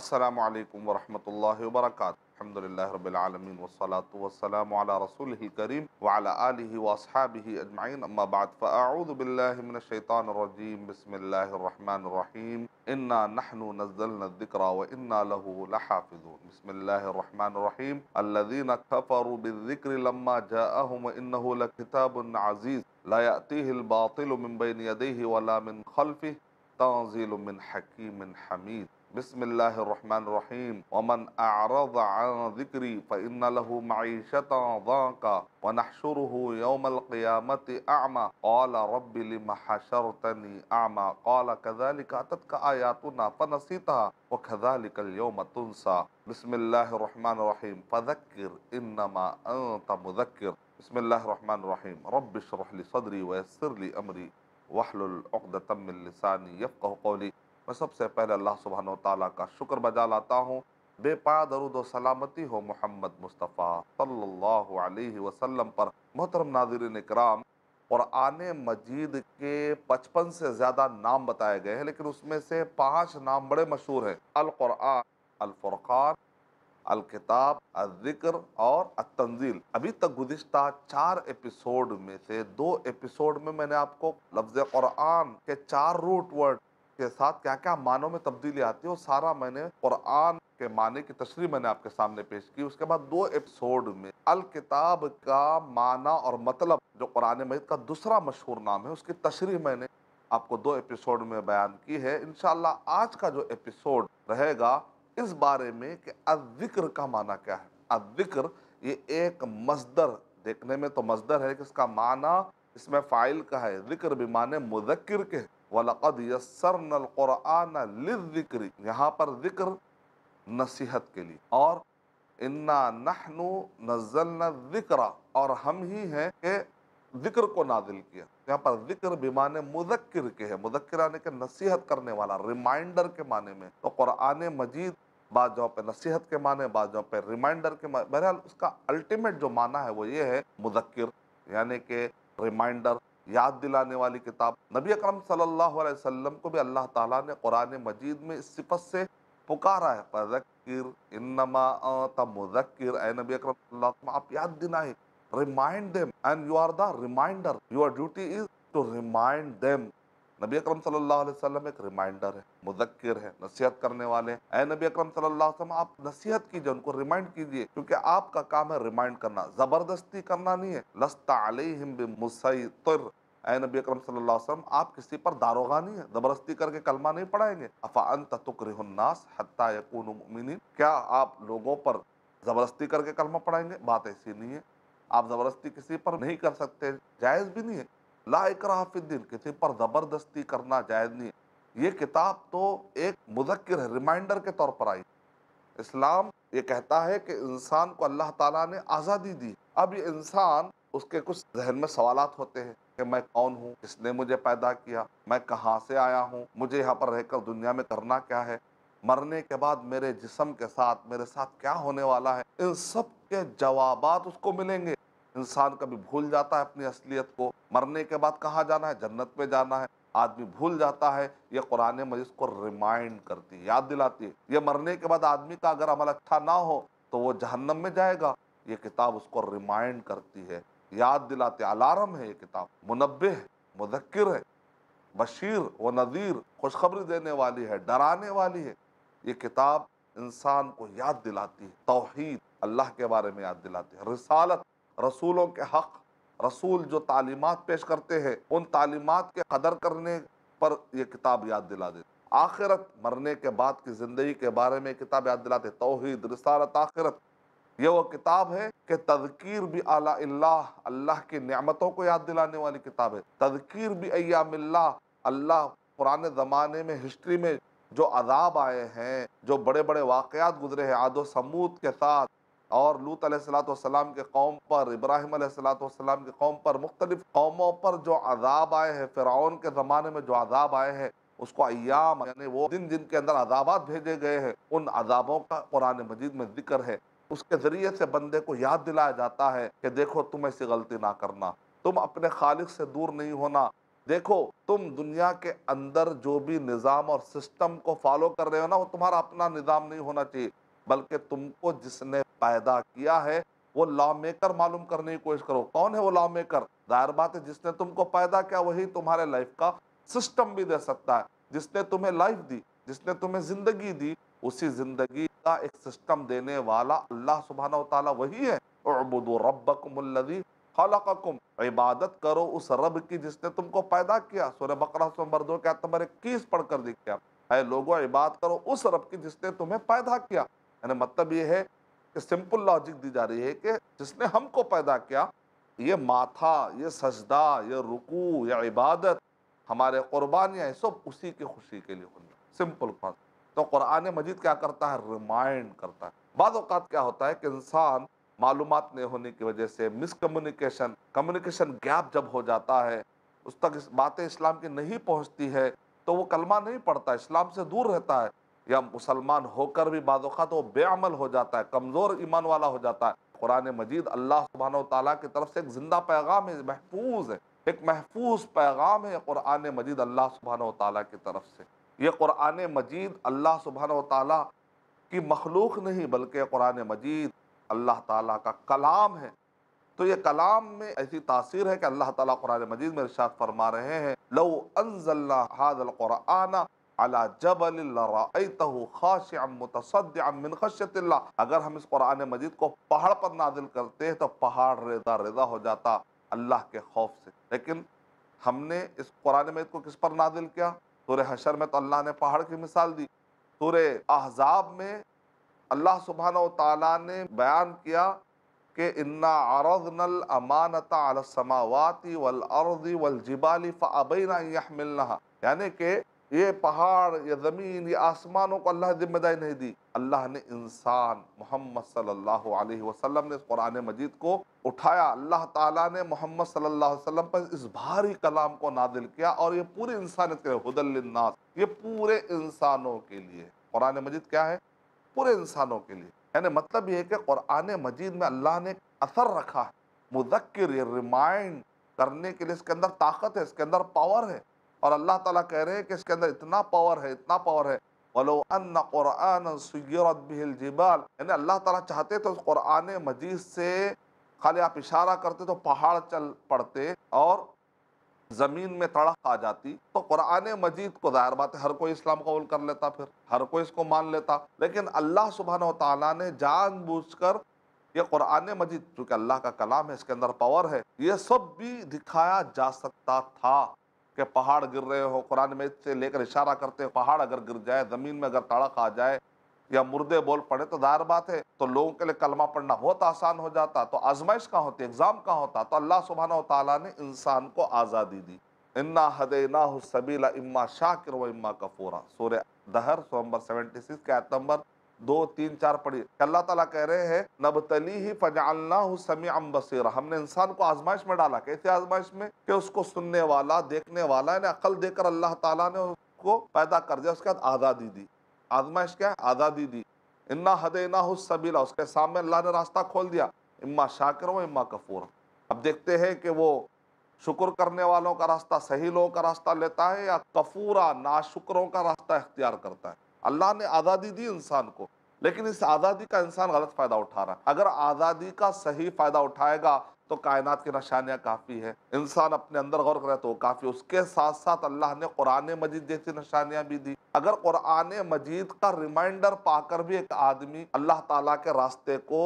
আসসালামু আলাইকুম রহমতুল্লাহ বারাকাত আলহামদুলিল্লাহ রবিল আলমিন ওসালাত ওসালাম আলা রসুলহ করিম ওয়ালা আলহি ওয়াসহাবিহি আজমাইন আম্মাবাদ ফাউদুবিল্লাহমিন শৈতান রজিম বিসমিল্লাহ রহমান রহিম ইন্না নাহনু নজ্জালনা যিকরা ওয়া ইন্না লাহু লাহাফিজুন বিসমিল্লাহির রহমানির রহিম আল্লাযীনা কাফারু বিয-যিকরি লাম্মা জাআহুম ওয়া ইন্নাহু লাকিতাবুন আযীজ লা ইয়া'তীহিল বাতিলু মিন বাইনি ইয়াদাইহি ওয়া লা মিন খালফিহি তানযীলুম মিন হাকীমিন হামীদ بسم الله الرحمن الرحيم ومن أعرض عن ذكري فإن له معيشة ضاقة ونحشره يوم القيامة أعمى قال رب لم حشرتني أعمى قال كذلك أتتك آياتنا فنسيتها وكذلك اليوم تنسى بسم الله الرحمن الرحيم فذكر إنما أنت مذكر بسم الله الرحمن الرحيم رب اشرح لي صدري ويسر لي أمري واحلل عقدة من لساني يفقه قولي मैं सबसे पहले अल्लाह सुबहान तला का शुक्र बजा लाता हूँ बेपा दरुद सलामती हो मोहम्मद मुस्तफ़ा सल्लल्लाहु अलैहि वसल्लम पर मोहतरम नाजरन कराम आने मजीद के पचपन से ज़्यादा नाम बताए गए हैं लेकिन उसमें से पांच नाम बड़े मशहूर हैं अलकुरान अलफुरक़ान अलकिताब अज़िक्र और अतंजील अभी तक गुज्त चार एपिसोड में से दो एपिसोड में मैंने आपको लफ्ज़ क़ुरान के चार रूट वर्ड के साथ क्या क्या मानों में तब्दीली आती है वो सारा मैंने कुरान के माने की तस्वीर मैंने आपके सामने पेश की उसके बाद दो एपिसोड में अल किताब का माना और मतलब जो कुरान मजिद का दूसरा मशहूर नाम है उसकी तशरी मैंने आपको दो एपिसोड में बयान की है इन आज का जो एपिसोड रहेगा इस बारे में कि अजिक्र का माना क्या है अजिक्र ये एक मजदर देखने में तो मजदर है कि इसका माना इसमें फ़ाइल का है जिक्र भी माने मुजक्र के है वलक़द यसरन क़ुरआन लिक्र यहाँ पर ज़िक्र नसीहत के लिए और इन्ना नहनु नजलना ज़िक्रा और हम ही हैं कि ज़िक्र को नाजिल किया यहाँ पर ज़िक्र बिमान मुदक्र के है मुदक्र आने के नसीहत करने वाला रिमाइंडर के माने में तो क़ुरान मजीद बाद जगहों पर नसीहत के माने बाद जगहों पर रिमाइंडर के बहरहाल उसका अल्टीमेट जो माना है वो ये है मुदक्र यानी कि रिमाइंडर याद दिलाने वाली किताब नबी अकरम सल्लल्लाहु अलैहि वसल्लम को भी अल्लाह ताला ने कुरान मजीद में इस सिफत से पुकारा है फजक्र इनमा तमजक्र ए नबी अकरम सल्लल्लाहु आप याद दिलाए remind them and you are the reminder your duty is to remind them नबी अकरम सल्लल्लाहु अलैहि वसल्लम एक रिमाइंडर है मुजक्र है नसीहत करने वाले ए नबी अकरम सल्लल्लाहु अलैहि वसल्लम आप नसीहत कीजिए उनको रिमाइंड कीजिए क्योंकि आपका काम है रिमाइंड करना ज़बरदस्ती करना नहीं है लस्ता अलैहिम बिमुसैतर ए नबी अकरम सल्लल्लाहु अलैहि वसल्लम आप किसी पर दारोगा नहीं है जबरदस्ती करके कलमा नहीं पढ़ाएंगे अफा अंत तुकरिहन्नास हत्ता क्या आप लोगों पर ज़बरदस्ती करके कलमा पढ़ाएंगे बात ऐसी नहीं है आप ज़बरदस्ती किसी पर नहीं कर सकते जायज़ भी नहीं है लाकराफिद्दीन किसी पर ज़बरदस्ती करना जायज़ नहीं ये किताब तो एक मुजक्र रिमाइंडर के तौर पर आई इस्लाम ये कहता है कि इंसान को अल्लाह ताला ने आज़ादी दी अब ये इंसान उसके कुछ जहन में सवाल होते हैं कि मैं कौन हूँ किसने मुझे पैदा किया मैं कहाँ से आया हूँ मुझे यहाँ पर रहकर दुनिया में करना क्या है मरने के बाद मेरे जिसम के साथ मेरे साथ क्या होने वाला है इन सब के जवाब उसको मिलेंगे इंसान कभी भूल जाता है अपनी असलियत को मरने के बाद कहाँ जाना है जन्नत में जाना है आदमी भूल जाता है ये कुरान मजीद को रिमाइंड करती है याद दिलाती है ये मरने के बाद आदमी का अगर अमल अच्छा ना हो तो वो जहन्नम में जाएगा ये किताब उसको रिमाइंड करती है याद दिलाते अलार्म है ये किताब मुनबे है मुदक्र है बशीर व नज़ीर खुशखबरी देने वाली है डराने वाली है ये किताब इंसान को याद दिलाती है तोहहीद अल्लाह के बारे में याद दिलाती है रसालत रसूलों के हक़ रसूल जो तालीमत पेश करते हैं उन तालीमत के कदर करने पर यह किताब याद दिला देते आखिरत मरने के बाद की ज़िंदगी के बारे में किताब याद दिलाते तोहद रिसारत आखिरत ये वो किताब है कि तदकीर भी आला अल्लाह अल्लाह की नियामतों को याद दिलाने वाली किताब है तदकीर भी अयामिल्ला अल्लाह पुराने ज़माने में हिस्ट्री में जो अदाब आए हैं जो बड़े बड़े वाक़ात गुजरे हैं आदो समूद के साथ और लूत सलाम के कौम पर इब्राहिम सलाम के कौम पर मुख्तलिफ कौमों पर जो अजाब आए हैं फ़िरौन के ज़माने में जो अजाब आए हैं उसको अयाम यानी वो दिन दिन के अंदर अजाबात भेजे गए हैं उन अजाबों का कुरान मजीद में जिक्र है उसके ज़रिए से बंदे को याद दिलाया जाता है कि देखो तुम ऐसी गलती ना करना तुम अपने खालिक से दूर नहीं होना देखो तुम दुनिया के अंदर जो भी निज़ाम और सिस्टम को फॉलो कर रहे हो ना वो तुम्हारा अपना निज़ाम नहीं होना चाहिए बल्कि तुमको जिसने पैदा किया है वो लॉ मेकर मालूम करने की कोशिश करो कौन है वो लॉ मेकर दायर बात है जिसने तुमको पैदा किया वही तुम्हारे लाइफ का सिस्टम भी दे सकता है जिसने तुम्हें लाइफ दी जिसने तुम्हें ज़िंदगी दी उसी ज़िंदगी का एक सिस्टम देने वाला अल्लाह सुबहाना तला वही है रबकुमल्लदी खलकुम इबादत करो उस रब की जिसने तुमको पैदा किया सूर्य बकरा नंबर दो क्या नंबर इक्कीस पढ़कर दिख गया है लोगों इबादत करो उस रब की जिसने तुम्हें पैदा किया मतलब ये है सिंपल लॉजिक दी जा रही है कि जिसने हमको पैदा किया ये माथा ये सजदा ये रुकू या इबादत हमारे कुर्बानियाँ सब उसी की खुशी के लिए होनी सिंपल फॉर्म तो कुरान मजीद क्या करता है रिमाइंड करता है बाद अवत क्या होता है कि इंसान मालूम नहीं होने की वजह से मिसकम्युनिकेशन कम्युनिकेशन गैप जब हो जाता है उस तक इस बातें इस्लाम की नहीं पहुंचती है तो वो कलमा नहीं पढ़ता इस्लाम से दूर रहता है या मुसलमान होकर भी बाज़ा तो बेअमल हो जाता है कमज़ोर ईमान वाला हो जाता है कुरान मजीद अल्लाह सुबहान तला की तरफ से एक ज़िंदा पैगाम है महफूज है एक महफूज पैगाम है कुरान मजीद अल्लाह सुबहान तला की तरफ से ये कुरान मजीद अल्लाह सुबहान तला की मखलूक नहीं बल्कि कुरान मजीद अल्लाह ताला का कलाम है तो ये कलाम में ऐसी तासीर है कि अल्लाह ताला कुरान मजीद में इरशाद फरमा रहे हैं लो अनजल्ला हादल कुराना अला जबल मिन अगर हम इस कुरान मजीद को पहाड़ पर नाजिल करते हैं तो पहाड़ रेदा रेदा हो जाता अल्लाह के खौफ से लेकिन हमने इस कुरान मजीद को किस पर नाजिल किया सूर हशर में तो अल्लाह ने पहाड़ की मिसाल दी सूर अहजाब में अल्लाह सुबहान तला ने बयान किया कि इन्ना आरदनल अमानता अलसमावाती वल अर्दी वल जिबाली फ़ाबैना यानी कि ये पहाड़ ये ज़मीन ये आसमानों को अल्लाह जिम्मेदारी नहीं दी अल्लाह ने इंसान मोहम्मद सल्लल्लाहु अलैहि वसल्लम ने कुरान मजीद को उठाया अल्लाह ताला ने मोहम्मद सल्लल्लाहु अलैहि वसल्लम पर इस भारी कलाम को नादिल किया और ये पूरे इंसानियत के लिए हदलनास ये पूरे इंसानों के लिए कुरान मजीद क्या है पूरे इंसानों के लिए यानी मतलब ये है कि कुरान मजीद में अल्लाह ने असर रखा है मुजक्र रिमाइंड करने के लिए इसके अंदर ताकत है इसके अंदर पावर है और अल्लाह ताला कह रहे हैं कि इसके अंदर इतना पावर है इतना पावर है वलो अन क़ुरान जिबाल यानी अल्लाह ताला चाहते तो क़ुरान मजीद से खाली आप इशारा करते तो पहाड़ चल पड़ते और ज़मीन में तड़क आ जाती तो क़ुरान मजीद को दायर बात है हर कोई इस्लाम कबूल कर लेता फिर हर कोई इसको मान लेता लेकिन अल्लाह सुबहान तला ने कर यह क़ुरान मजीद चूँकि अल्लाह का कलाम है इसके अंदर पावर है ये सब भी दिखाया जा सकता था कि पहाड़ गिर रहे हो कुरान में से लेकर इशारा करते हो पहाड़ अगर गिर जाए ज़मीन में अगर तड़क आ जाए या मुर्दे बोल पड़े तो दायर बात है तो लोगों के लिए कलमा पढ़ना बहुत आसान हो जाता तो आजमाइश कहाँ होती एग्ज़ाम कहाँ होता तो अल्लाह सुबहाना तला ने इंसान को आज़ादी दी इन्ना हदेना सबीला इम्मा शाकिर व इम्मा कफूरा सूर्य दहर सो नंबर सेवेंटी सिक्स के आयत नंबर दो तीन चार पढ़िए अल्लाह ताला कह रहे हैं नबतली ही फजालना समी अम बसीरा हमने इंसान को आजमाइश में डाला कैसे आजमाइश में कि उसको सुनने वाला देखने वाला यानी अकल देकर अल्लाह ताला ने उसको पैदा कर दिया उसके बाद आज़ादी दी आजमाइश क्या है आज़ादी दी इन्ना हदेना सबीला उसके सामने अल्लाह ने रास्ता खोल दिया इम्मा शाकर हो इम्मा कफूर अब देखते हैं कि वो शुक्र करने वालों का रास्ता सही लोगों का रास्ता लेता है या कफूरा नाशुकरों का रास्ता इख्तियार करता है अल्लाह ने आज़ादी दी इंसान को लेकिन इस आज़ादी का इंसान गलत फ़ायदा उठा रहा है अगर आज़ादी का सही फ़ायदा उठाएगा तो कायनात की निशानियाँ काफ़ी है इंसान अपने अंदर गौर करे तो काफ़ी उसके साथ साथ अल्लाह ने कुरान मजीद जैसी निशानियाँ भी दी अगर कुरान मजीद का रिमाइंडर पाकर भी एक आदमी अल्लाह ताला के रास्ते को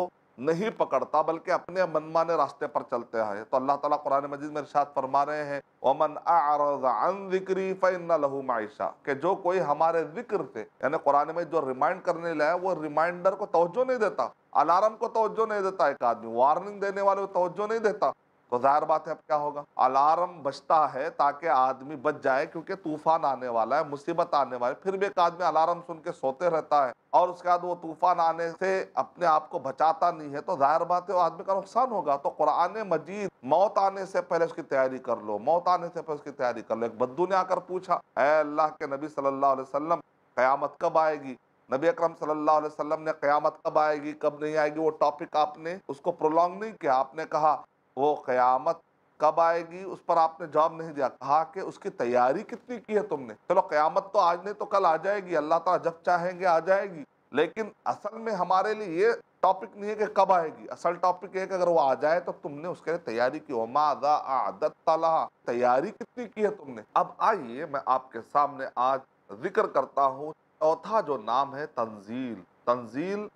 नहीं पकड़ता बल्कि अपने मनमाने रास्ते पर चलते हैं तो अल्लाह ताला कुरान मजीद में इरशाद फरमा रहे हैं ओमन आन जिक्री फ़ैन लहू माइशा के जो कोई हमारे जिक्र से यानी कुरान में जो रिमाइंड करने लाया वो रिमाइंडर को तोज्जो नहीं देता अलार्म को तोज्जो नहीं देता एक आदमी वार्निंग देने वाले को तोज्जो नहीं देता तो जाहिर बात है अब क्या होगा अलार्म बजता है ताकि आदमी बच जाए क्योंकि तूफान आने वाला है मुसीबत आने वाली फिर भी एक आदमी अलार्म सुन के सोते रहता है और उसके बाद वो तूफ़ान आने से अपने आप को बचाता नहीं है तो ज़ाहिर बात है वो आदमी का नुकसान होगा तो कुरान मजीद मौत आने से पहले उसकी तैयारी कर लो मौत आने से पहले उसकी तैयारी कर लो एक बद्दू ने आकर पूछा है अल्लाह के नबी सल्लल्लाहु अलैहि वसल्लम क़यामत कब आएगी नबी अकरम सल्लल्लाहु अलैहि वसल्लम ने क़यामत कब आएगी कब नहीं आएगी वो टॉपिक आपने उसको प्रोलॉन्ग नहीं किया आपने कहा वो क़यामत कब आएगी उस पर आपने जवाब नहीं दिया कहा कि उसकी तैयारी कितनी की है तुमने चलो क्यामत तो आज नहीं तो कल आ जाएगी अल्लाह तला जब चाहेंगे आ जाएगी लेकिन असल में हमारे लिए ये टॉपिक नहीं है कि कब आएगी असल टॉपिक है कि अगर वो आ जाए तो तुमने उसके लिए तैयारी की ओमादा आदत तला तैयारी कितनी की है तुमने अब आइए मैं आपके सामने आज जिक्र करता हूँ चौथा जो नाम है तंजील तंजील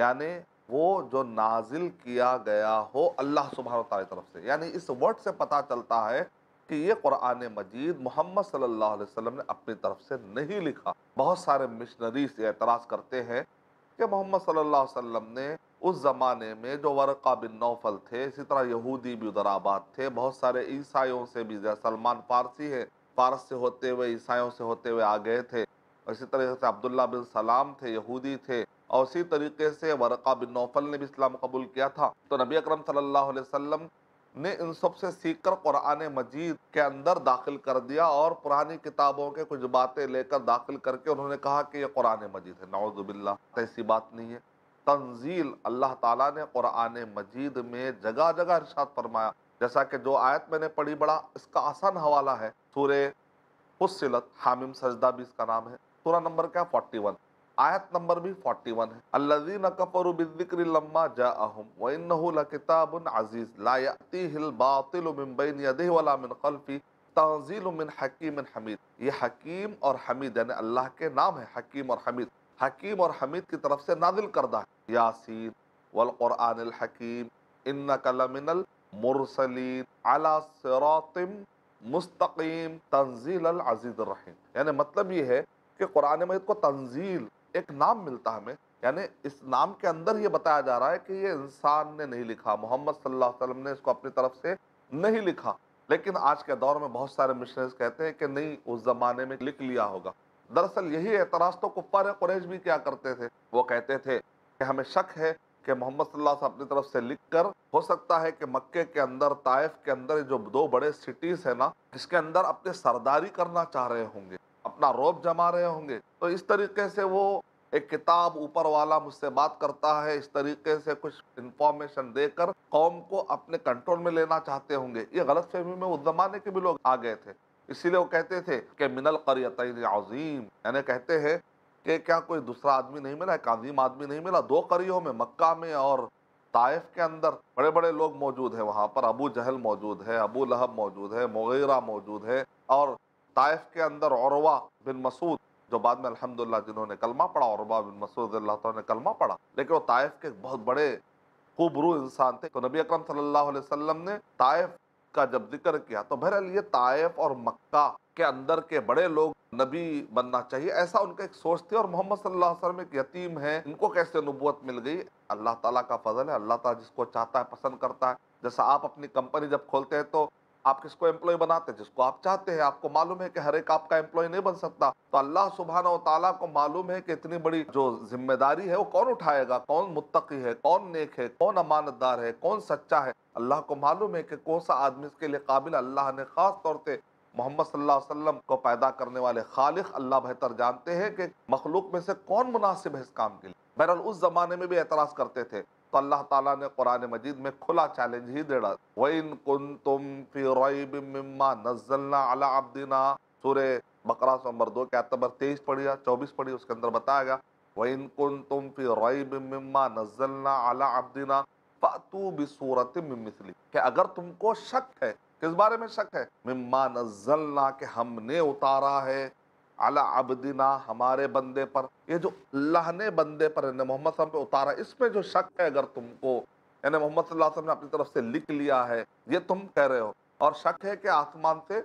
यानी वो जो नाजिल किया गया हो अल्लाह सुबहान ताली तरफ से यानी इस वर्ड से पता चलता है कि ये कुरान मजीद मोहम्मद सल्लल्लाहु अलैहि वसल्लम ने अपनी तरफ से नहीं लिखा बहुत सारे मिशनरीज एतराज़ करते हैं कि मोहम्मद सल्लल्लाहु अलैहि वसल्लम ने उस ज़माने में जो वरक़ा बिन नौफल थे इसी तरह यहूदी भी उधर आबाद थे बहुत सारे ईसाइयों से भी सलमान फारसी है फारस से होते हुए ईसाइयों से होते हुए आ गए थे इसी तरह से अब्दुल्ला बिन सलाम थे यहूदी थे और उसी तरीके से वरक़ा बिन नौफल ने भी इस्लाम कबूल किया था तो नबी अकरम सल्लल्लाहु अलैहि वसल्लम ने इन सब से सीख कर कुरान मजीद के अंदर दाखिल कर दिया और पुरानी किताबों के कुछ बातें लेकर दाखिल करके उन्होंने कहा कि यह कुरान मजीद है नवजुबिल्ला तो ऐसी बात नहीं है तंजील अल्लाह ताला ने कुरान मजीद में जगह जगह इर्शाद फरमाया जैसा कि जो आयत मैंने पढ़ी बड़ा इसका आसान हवाला है सूर्य फुसलत हामिम सजदा भी इसका नाम है सूर्य नंबर क्या फोर्टी वन आयत नंबर भी 41 है अल्लजीन कफरु बिज़िक्र लम्मा जाअहुम व इन्नहु लकिताबुन अजीज ला यातीहिल बातिलु मिन बैन यदिहि वला मिन खल्फी तंजील मिन हकीम हमीद ये हकीम और हमीद यानी अल्लाह के नाम है हकीम और हमीद हकीम और हमीद की तरफ से नादिल करदा है यासीन वल कुरान हकीम इन कलमिनल मुरसलीन अला सिरातिम मुस्तकीम तंजील अजीज़ रहीम यानी मतलब ये है कि कुरान मजीद को तंजील एक नाम मिलता है हमें यानी इस नाम के अंदर ये बताया जा रहा है कि ये इंसान ने नहीं लिखा मोहम्मद सल्लल्लाहु अलैहि वसल्लम ने इसको अपनी तरफ से नहीं लिखा लेकिन आज के दौर में बहुत सारे मिशनरीज कहते हैं कि नहीं उस ज़माने में लिख लिया होगा दरअसल यही एतराज़ तो कुफ़ार कुरैश भी क्या करते थे वो कहते थे कि हमें शक है कि मोहम्मद सल्लल्लाहु अलैहि अपनी तरफ से लिख कर हो सकता है कि मक्के के अंदर ताइफ के अंदर जो दो बड़े सिटीज़ है ना जिसके अंदर अपने सरदारी करना चाह रहे होंगे अपना रोब जमा रहे होंगे तो इस तरीके से वो एक किताब ऊपर वाला मुझसे बात करता है इस तरीके से कुछ इंफॉर्मेशन देकर कौम को अपने कंट्रोल में लेना चाहते होंगे ये गलत फहमी में उस जमाने के भी लोग आ गए थे इसीलिए वो कहते थे कि मिनल करियत अजीम यानी कहते हैं कि क्या कोई दूसरा आदमी नहीं मिला एक अजीम आदमी नहीं मिला दो करियों में मक्का में और ताइफ के अंदर बड़े बड़े लोग मौजूद हैं वहाँ पर अबू जहल मौजूद है अबू लहब मौजूद है मुगैरा मौजूद है और ताइफ के अंदर औरवा बिन मसूद जो बाद में अल्हम्दुलिल्लाह जिन्होंने कलमा पढ़ा और बिन मसूद ने कलमा पढ़ा लेकिन वो ताइफ के बहुत बड़े खूबरू इंसान थे तो नबी अकरम सल्लल्लाहु अलैहि वसल्लम ने ताइफ का जब जिक्र किया तो बहरहाल ये ताइफ और मक्का के अंदर के बड़े लोग नबी बनना चाहिए ऐसा उनका एक सोच थी और मोहम्मद सल्लल्लाहु एक यतीम है इनको कैसे नबूत मिल गई अल्लाह तला का फजल है अल्लाह तला जिसको चाहता है पसंद करता है जैसा आप अपनी कंपनी जब खोलते हैं तो आप किसको एम्प्लॉय बनाते हैं जिसको आप चाहते हैं आपको मालूम है कि हर एक आपका एम्प्लॉय नहीं बन सकता तो अल्लाह सुबहाना तला को मालूम है कि इतनी बड़ी जो जिम्मेदारी है वो कौन उठाएगा कौन मुत्तकी है कौन नेक है कौन अमानतदार है कौन सच्चा है अल्लाह को मालूम है कि कौन सा आदमी इसके लिए काबिल अल्लाह ने खास तौर से मोहम्मद सल्लल्लाहु अलैहि वसल्लम को पैदा करने वाले खालिक अल्लाह बेहतर जानते हैं कि मखलूक में से कौन मुनासिब है इस काम के लिए बहरहाल उस ज़माने में भी एतराज़ करते थे तो अल्लाह ताला ने कुरान मजीद में खुला चैलेंज ही दे डाला वइन कुन तुम अला अब्दीना सूर्य बकरा नंबर दो के नंबर तेईस पढ़िया चौबीस पढ़ी उसके अंदर बताया गया वइन कुन तुम फिरमा नजल्ला अला अब्दीना फातू बसूरत मिसली कि अगर तुमको शक है किस बारे में शक है मिम्मा नजल्ला के हमने उतारा है अला अबदिना हमारे बंदे पर ये जो अल्लाह ने बंदे पर यानी मोहम्मद पे उतारा इसमें जो शक है अगर तुमको यानी मोहम्मद वसल्लम ने अपनी तरफ से लिख लिया है ये तुम कह रहे हो और शक है कि आसमान से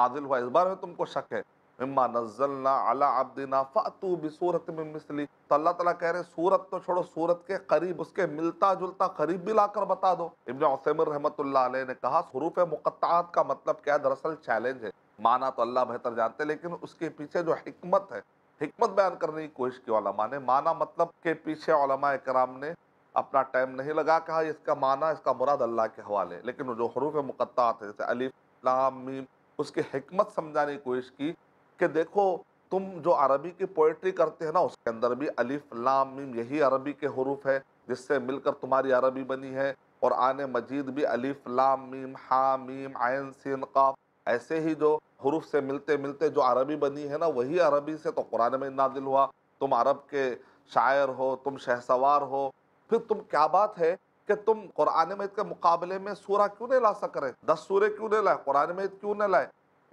नाजिल हुआ इस बार में तुमको शक है इम्मा नजलना अला अब्दिना फ़ातू भी सूरत में मिसली तो अल्लाह ताला कह रहे सूरत तो छोड़ो सूरत के करीब उसके मिलता जुलता करीब भी लाकर बता दो इबन उसैम रहमत ने कहा हरूफ मुक़त्त का मतलब क्या है दरअसल चैलेंज है माना तो अल्लाह बेहतर जानते लेकिन उसके पीछे जो हमत है हमत बयान करने की कोशिश की ओलमा ने माना मतलब के पीछे ओलमा कराम ने अपना टाइम नहीं लगा कहा इसका माना इसका मुराद अल्लाह के हवाले लेकिन जो हरूफ मुक़त्त है जैसे अली लाम मीम उसकी हमत समझाने की कोशिश की कि देखो तुम जो अरबी की पोइट्री करते हैं ना उसके अंदर भी अलीफ लाम मीम यही अरबी के हरूफ है जिससे मिलकर तुम्हारी अरबी बनी है और आने मजीद भी अलीफ लाम मीम हा मीम आयन सिन ऐसे ही जो हरूफ से मिलते मिलते जो अरबी बनी है ना वही अरबी से तो कुरान में नादिल हुआ तुम अरब के शायर हो तुम शहसवार हो फिर तुम क्या बात है कि तुम कुरान मद के मुकाबले में सूरा क्यों नहीं ला सक रहे दस सूर्य क्यों नहीं लाए कुरान मद क्यों नहीं लाए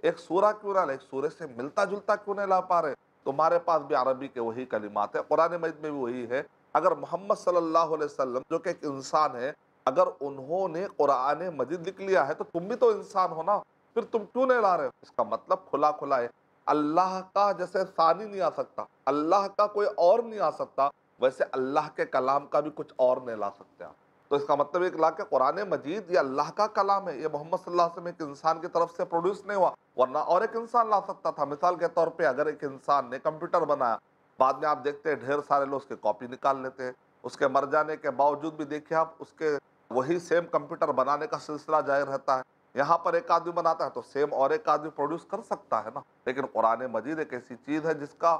एक सूरा क्यों ना लाए एक सूर्य से मिलता जुलता क्यों नहीं ला पा रहे तुम्हारे पास भी अरबी के वही कलिमात है कुरान मद में भी वही है अगर मोहम्मद सल्लल्लाहु अलैहि वसल्लम जो कि एक इंसान है अगर उन्होंने कुरान मजिद लिख लिया है तो तुम भी तो इंसान हो ना फिर तुम क्यों नहीं ला रहे हो इसका मतलब खुला खुला है अल्लाह का जैसे सानी नहीं आ सकता अल्लाह का कोई और नहीं आ सकता वैसे अल्लाह के कलाम का भी कुछ और नहीं ला सकते आप तो इसका मतलब एक ला के कुरान मजीद ये अल्लाह का कलाम है ये मोहम्मद सल्लल्लाहु अलैहि वसल्लम एक इंसान की तरफ से प्रोड्यूस नहीं हुआ वरना और एक इंसान ला सकता था मिसाल के तौर पे अगर एक इंसान ने कंप्यूटर बनाया बाद में आप देखते हैं ढेर सारे लोग उसकी कॉपी निकाल लेते हैं उसके मर जाने के बावजूद भी देखिए आप उसके वही सेम कंप्यूटर बनाने का सिलसिला जारी रहता है यहाँ पर एक आदमी बनाता है तो सेम और एक आदमी प्रोड्यूस कर सकता है ना लेकिन कुरान मजीद एक ऐसी चीज़ है जिसका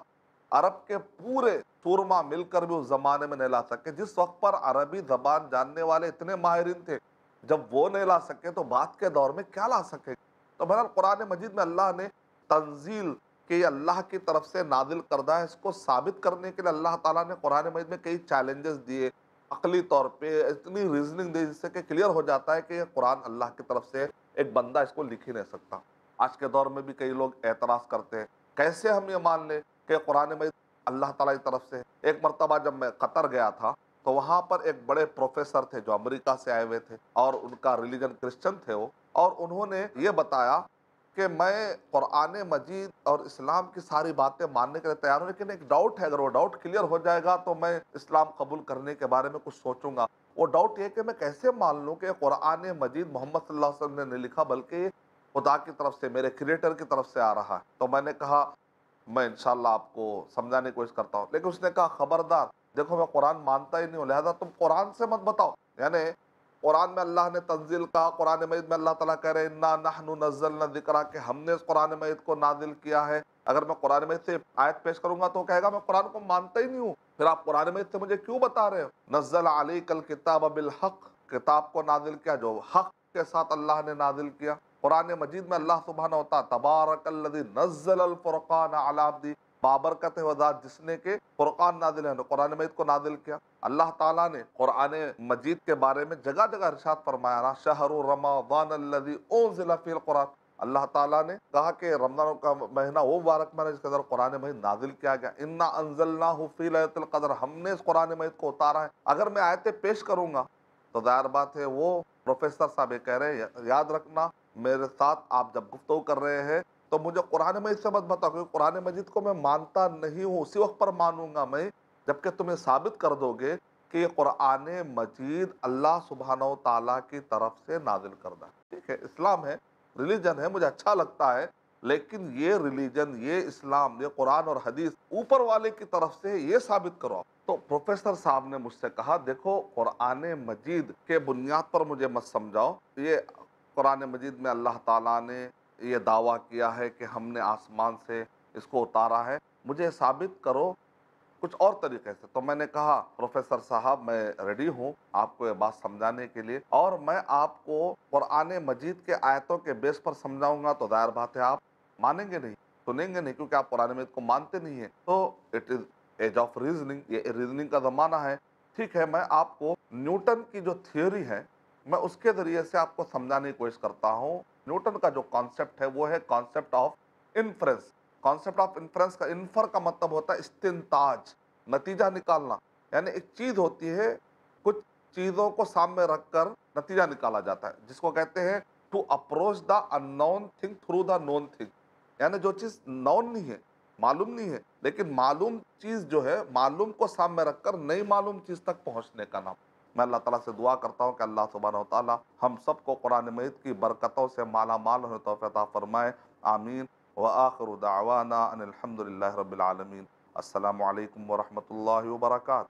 अरब के पूरे सुरमा मिलकर भी उस ज़माने में नहीं ला सके जिस वक्त पर अरबी जबान जानने वाले इतने माहरीन थे जब वो नहीं ला सके तो बात के दौर में क्या ला सके तो बहरहाल कुरान मजीद में अल्लाह ने तंजील के अल्लाह की तरफ से नादिल करदा है इसको साबित करने के लिए अल्लाह ताला ने कुरान मजीद में कई चैलेंजेस दिए अकली तौर पे इतनी रीजनिंग दी जिससे कि क्लियर हो जाता है कि यह कुरान अल्लाह की तरफ से एक बंदा इसको लिख ही नहीं सकता आज के दौर में भी कई लोग एतराज़ करते हैं कैसे हम ये मान लें कि कुरान में अल्लाह ताला की तरफ से एक मरतबा जब मैं कतर गया था तो वहाँ पर एक बड़े प्रोफेसर थे जो अमेरिका से आए हुए थे और उनका रिलीजन क्रिश्चन थे वो और उन्होंने ये बताया कि मैं कुरान मजीद और इस्लाम की सारी बातें मानने के लिए तैयार हूँ लेकिन एक डाउट है अगर वो डाउट क्लियर हो जाएगा तो मैं इस्लाम कबूल करने के बारे में कुछ सोचूंगा वो डाउट ये कि मैं कैसे मान लूँ कि कुरान मजीद मोहम्मद सल्लल्लाहु अलैहि ने लिखा बल्कि खुदा की तरफ से मेरे क्रिएटर की तरफ से आ रहा है तो मैंने कहा मैं इन आपको समझाने की कोशिश करता हूँ लेकिन उसने कहा खबरदार देखो मैं कुरान मानता ही नहीं हूँ लिहाजा तुम कुरान से मत बताओ यानी कुरान में अल्लाह ने तंजील कहा कुरान मजीद में अल्लाह ताला कह रहे ना नहनु नज़ल जिक्रा के हमने इस कुरान मजीद को नादिल किया है अगर मैं कुरान में से आयत पेश करूंगा तो कहेगा मैं कुरान को मानता ही नहीं हूँ फिर आप कुरान में से मुझे क्यों बता रहे हो नजल अली कल किताब अबिल हक किताब को नाजिल किया जो हक के साथ अल्लाह ने नाजिल किया कुरान मजीद में अल्लाह सुबहाना होता तबारक नजल नज़लफ़ुरान अलाबदी बाबरकत वजात जिसने के फ़ुरान नादिल है कुरान मजीद को नादिल किया अल्लाह ताला ने कुरान मजीद के बारे में जगह जगह इरशाद फरमाया शहर रमादान कुरान अल्लाह ताला ने कहा कि रमज़ान का महीना वो मुबारक महीना जिसके अंदर कुरान महीद नाजिल किया गया इन्ना अनजल्ला हुफ़ी कदर हमने इस कुरान महीद को उतारा है अगर मैं आयतें पेश करूँगा तो ज़ाहिर बात है वो प्रोफेसर साहब ये कह रहे हैं याद रखना मेरे साथ आप जब गुफ्तु कर रहे हैं तो मुझे कुरान मजीद से मत बताओ क्योंकि कुरान मजीद को मैं मानता नहीं हूँ उसी वक्त पर मानूंगा मैं जबकि तुम्हें साबित कर दोगे कि ये कुरान मजीद अल्लाह सुबहान तला की तरफ से नाजिल करना ठीक है इस्लाम है रिलीजन है मुझे अच्छा लगता है लेकिन ये रिलीजन ये इस्लाम ये कुरान और हदीस ऊपर वाले की तरफ से ये साबित करो तो प्रोफेसर साहब ने मुझसे कहा देखो कुरान मजीद के बुनियाद पर मुझे मत समझाओ ये कुरान मजीद में अल्लाह ताला ने ये दावा किया है कि हमने आसमान से इसको उतारा है मुझे साबित करो कुछ और तरीके से तो मैंने कहा प्रोफेसर साहब मैं रेडी हूँ आपको ये बात समझाने के लिए और मैं आपको कुरान मजीद के आयतों के बेस पर समझाऊंगा तो दायर बात है आप मानेंगे नहीं सुनेंगे नहीं क्योंकि आप कुरान मजीद को मानते नहीं है तो it is age of reasoning ये रीजनिंग का ज़माना है ठीक है मैं आपको न्यूटन की जो थियोरी है मैं उसके ज़रिए से आपको समझाने की कोशिश करता हूँ न्यूटन का जो कॉन्सेप्ट है वो है concept of inference concept of inference का इन्फर का मतलब होता है इस्तेंताज नतीजा निकालना यानी एक चीज़ होती है कुछ चीज़ों को सामने रख कर नतीजा निकाला जाता है जिसको कहते हैं to approach the unknown thing through the known thing यानी जो चीज़ नोन नहीं है मालूम नहीं है लेकिन मालूम चीज़ जो है मालूम को सामने रख कर नई मालूम चीज़ तक पहुँचने का नाम मैं अल्लाह ताला से दुआ करता हूँ कि अल्लाह सुबहान ताली हम सबको कुरान मईद की बरकतों से माला माल होने तो फरमाए आमीन व आखर दावाना अनिलहमदिल्ला रबालमीन अल्लाम वरहमल वर्का